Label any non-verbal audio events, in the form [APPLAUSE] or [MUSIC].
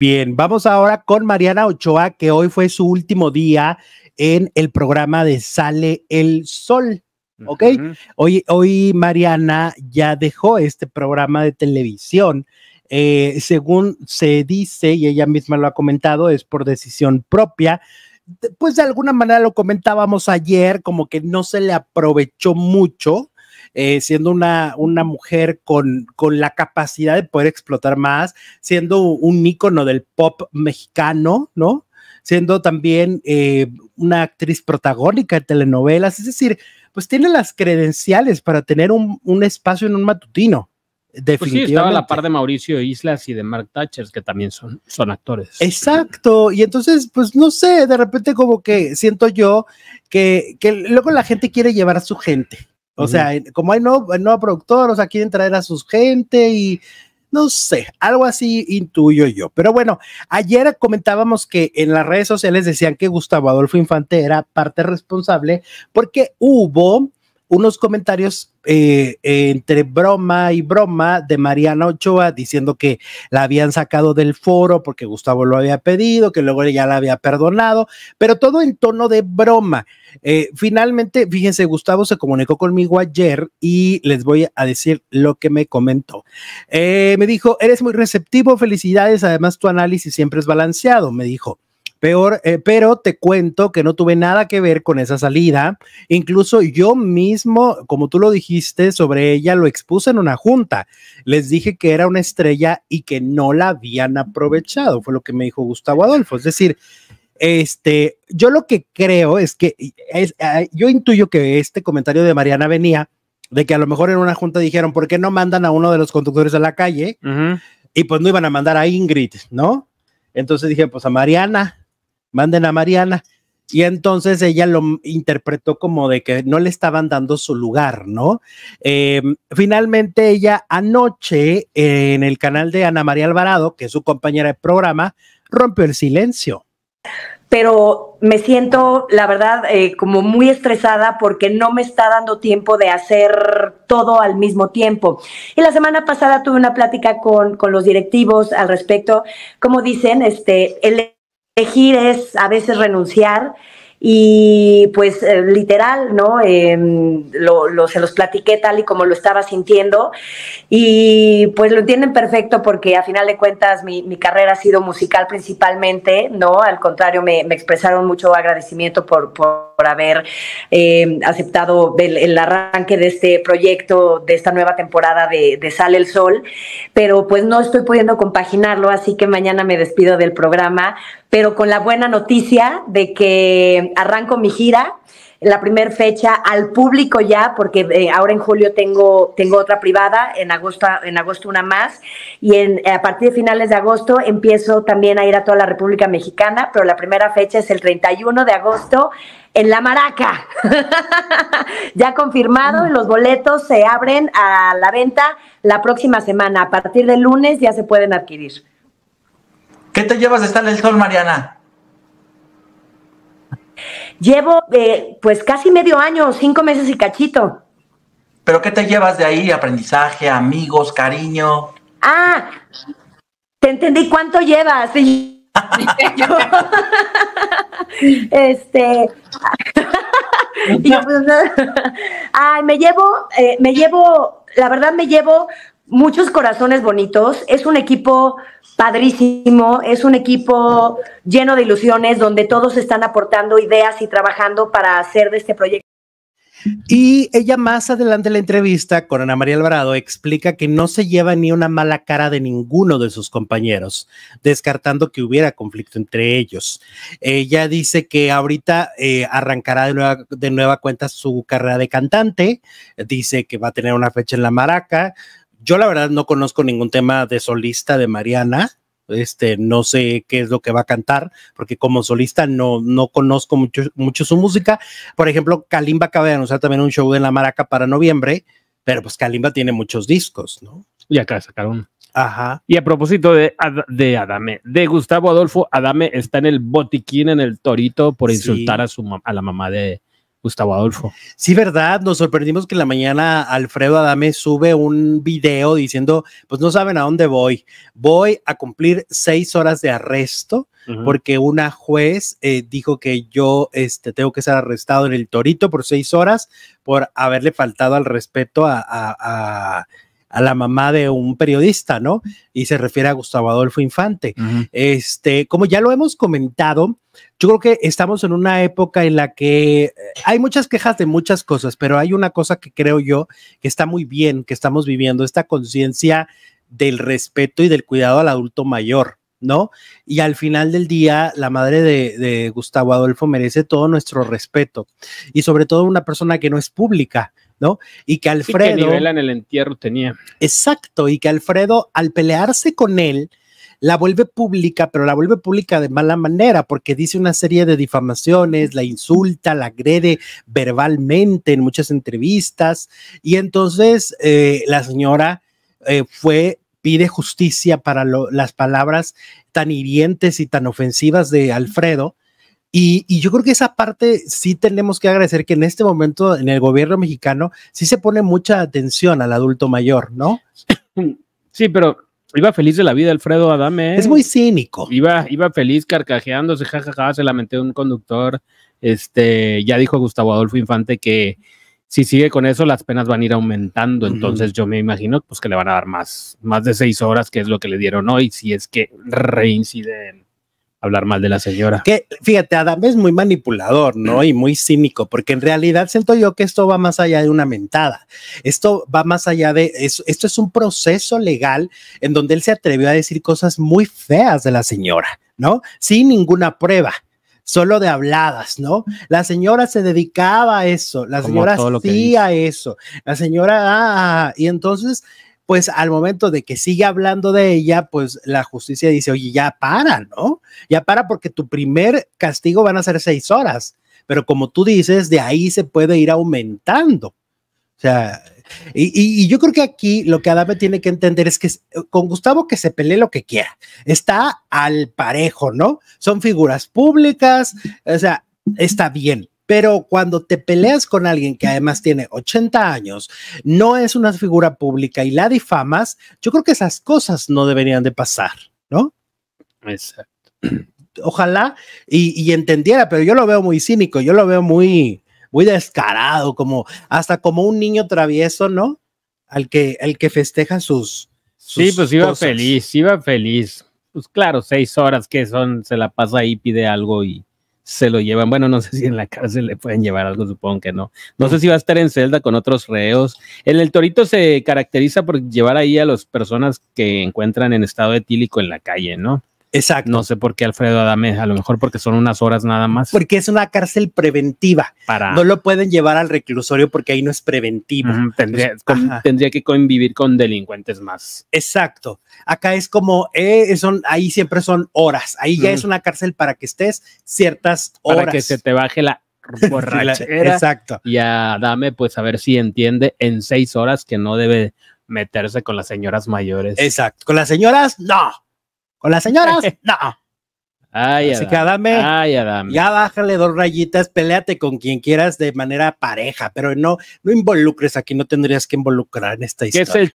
Bien, vamos ahora con Mariana Ochoa, que hoy fue su último día en el programa de Sale el Sol. ¿Ok? hoy, hoy Mariana ya dejó este programa de televisión. Eh, según se dice, y ella misma lo ha comentado, es por decisión propia. Pues de alguna manera lo comentábamos ayer, como que no se le aprovechó mucho eh, siendo una, una mujer con, con la capacidad de poder explotar más, siendo un ícono del pop mexicano, ¿no? Siendo también eh, una actriz protagónica de telenovelas, es decir, pues tiene las credenciales para tener un, espacio en un matutino. Pues sí, estaba la par de Mauricio Islas y de Mark Thatcher, que también son, son actores. Exacto, y entonces, pues no sé, de repente como que siento yo que, que luego la gente quiere llevar a su gente, o sea, como hay no, no quieren traer a sus gente y no sé, algo así intuyo yo. Pero bueno, ayer comentábamos que en las redes sociales decían que Gustavo Adolfo Infante era parte responsable porque hubo unos comentarios eh, entre broma y broma de Mariana Ochoa diciendo que la habían sacado del foro porque Gustavo lo había pedido, que luego ella la había perdonado, pero todo en tono de broma. Eh, finalmente, fíjense, Gustavo se comunicó conmigo ayer y les voy a decir lo que me comentó. Eh, me dijo, eres muy receptivo, felicidades, además tu análisis siempre es balanceado, me dijo. Peor, eh, pero te cuento que no tuve nada que ver con esa salida. Incluso yo mismo, como tú lo dijiste sobre ella, lo expuse en una junta. Les dije que era una estrella y que no la habían aprovechado. Fue lo que me dijo Gustavo Adolfo. Es decir, este, yo lo que creo es que es, ah, yo intuyo que este comentario de Mariana venía de que a lo mejor en una junta dijeron, ¿por qué no mandan a uno de los conductores a la calle? Y pues no iban a mandar a Ingrid, ¿no? Entonces dije, pues a Mariana, manden a Mariana. Y entonces ella lo interpretó como de que no le estaban dando su lugar, ¿no? Em, finalmente ella anoche en el canal de Ana María Alvarado, que es su compañera de programa, rompió el silencio. Pero me siento, la verdad, eh, como muy estresada porque no me está dando tiempo de hacer todo al mismo tiempo. Y la semana pasada tuve una plática con, con los directivos al respecto. Como dicen, este, el Elegir es a veces renunciar y pues eh, literal, ¿no? Em, se los platiqué tal y como lo estaba sintiendo y pues lo entienden perfecto porque a final de cuentas mi, carrera ha sido musical principalmente, ¿no? Al contrario, me, expresaron mucho agradecimiento por, haber em, aceptado el, arranque de este proyecto, de esta nueva temporada de Sale el Sol, pero pues no estoy pudiendo compaginarlo, así que mañana me despido del programa, pero con la buena noticia de que arranco mi gira la primera fecha al público ya, porque eh, ahora en julio tengo, tengo otra privada, en agosto, en agosto una más, y a partir de finales de agosto empiezo también a ir a toda la República Mexicana, pero la primera fecha es el 31 de agosto en La Maraca. [LAUGHS] ya confirmado, mm. los boletos se abren a la venta la próxima semana, a partir del lunes ya se pueden adquirir. ¿Qué te llevas de estar en el sol, Mariana? Llevo eh, pues casi medio año, cinco meses y cachito. ¿Pero qué te llevas de ahí? Aprendizaje, amigos, cariño. Ah, te entendí cuánto llevas. [LAUGHS] este [LAUGHS] pues, [LAUGHS] ay me llevo eh, me llevo la verdad me llevo muchos corazones bonitos, es un equipo padrísimo, es un equipo lleno de ilusiones donde todos están aportando ideas y trabajando para hacer de este proyecto. Y ella más adelante en la entrevista con Ana María Alvarado explica que no se lleva ni una mala cara de ninguno de sus compañeros, descartando que hubiera conflicto entre ellos. Ella dice que ahorita eh, arrancará de nueva cuenta su carrera de cantante, dice que va a tener una fecha en la maraca, yo la verdad no conozco ningún tema de solista de Mariana. Este, no sé qué es lo que va a cantar, porque como solista no, no conozco mucho, mucho su música. Por ejemplo, Kalimba acaba de anunciar también un show en La Maraca para noviembre, pero pues Kalimba tiene muchos discos, ¿no? Y acá sacaron. Ajá. Y a propósito de, de Adame, de Gustavo Adolfo, Adame está en el botiquín, en el torito, por insultar a, su a la mamá de, Gustavo Adolfo. Sí, verdad, nos sorprendimos que en la mañana Alfredo Adame sube un video diciendo, pues no saben a dónde voy, voy a cumplir seis horas de arresto porque una juez eh, dijo que yo este, tengo que ser arrestado en el Torito por seis horas por haberle faltado al respeto a a la mamá de un periodista, ¿no? Y se refiere a Gustavo Adolfo Infante. Este, como ya lo hemos comentado, yo creo que estamos en una época en la que eh, hay muchas quejas de muchas cosas, pero hay una cosa que creo yo que está muy bien, que estamos viviendo, esta conciencia del respeto y del cuidado al adulto mayor. ¿no? Y al final del día, la madre de, de, Gustavo Adolfo merece todo nuestro respeto y sobre todo una persona que no es pública, ¿no? Y que Alfredo... que en el entierro tenía. Exacto, y que Alfredo al pelearse con él, la vuelve pública, pero la vuelve pública de mala manera, porque dice una serie de difamaciones, la insulta, la agrede verbalmente en muchas entrevistas, y entonces eh, la señora eh, fue pide justicia para las palabras tan hirientes y tan ofensivas de Alfredo, y, yo creo que esa parte sí tenemos que agradecer que en este momento en el gobierno mexicano sí se pone mucha atención al adulto mayor, ¿no? [CLEARS THROAT] Sí, pero iba feliz de la vida Alfredo Adame. ¿eh? Es muy cínico. Iba, iba feliz carcajeándose, jajaja, se lamentó un conductor. Este, ya dijo Gustavo Adolfo Infante que si sigue con eso, las penas van a ir aumentando. Entonces, yo me imagino pues, que le van a dar más, más de seis horas, que es lo que le dieron hoy, si es que reinciden hablar mal de la señora. Que fíjate, Adam es muy manipulador, ¿no? Y muy cínico, porque en realidad siento yo que esto va más allá de una mentada. Esto va más allá de Esto es un proceso legal en donde él se atrevió a decir cosas muy feas de la señora, ¿no? Sin ninguna prueba solo de habladas, ¿no? La señora se dedicaba a eso, la señora hacía eso, la señora, ah, ah, ah. y entonces pues al momento de que sigue hablando de ella, pues la justicia dice, oye, ya para, ¿no? Ya para porque tu primer castigo van a ser seis horas, pero como tú dices, de ahí se puede ir aumentando. O sea, y, yo creo que aquí lo que Adame tiene que entender es que eh, con Gustavo que se pelee lo que quiera. Está al parejo, ¿no? Son figuras públicas, o sea, está bien. Pero cuando te peleas con alguien que además tiene 80 años, no es una figura pública y la difamas, yo creo que esas cosas no deberían de pasar, ¿no? Exacto. Ojalá y, entendiera, pero yo lo veo muy cínico, yo lo veo muy, muy descarado, como hasta como un niño travieso, ¿no? Al que, el que festeja sus, Sí, pues iba feliz, iba feliz. Pues claro, seis horas que son, se la pasa ahí, pide algo y se lo llevan. Bueno, no sé si en la cárcel le pueden llevar algo, supongo que no. No sé si va a estar en celda con otros reos. El, el Torito se caracteriza por llevar ahí a las personas que encuentran en estado etílico en la calle, ¿no? Exacto. No sé por qué Alfredo Adame, a lo mejor porque son unas horas nada más. Porque es una cárcel preventiva. No lo pueden llevar al reclusorio porque ahí no es preventivo. tendría, que convivir con delincuentes más. Exacto. Acá es como, eh, son, ahí siempre son horas. Ahí ya es una cárcel para que estés ciertas horas. Para que se te baje la [LAUGHS] borrachera. Exacto. Y Adame, pues a ver si entiende en seis horas que no debe meterse con las señoras mayores. Exacto. Con las señoras, no con las señoras, [LAUGHS] no. Ay, Así Adame, Ay, ya bájale dos rayitas, peleate con quien quieras de manera pareja, pero no, no involucres aquí, no tendrías que involucrar en esta historia.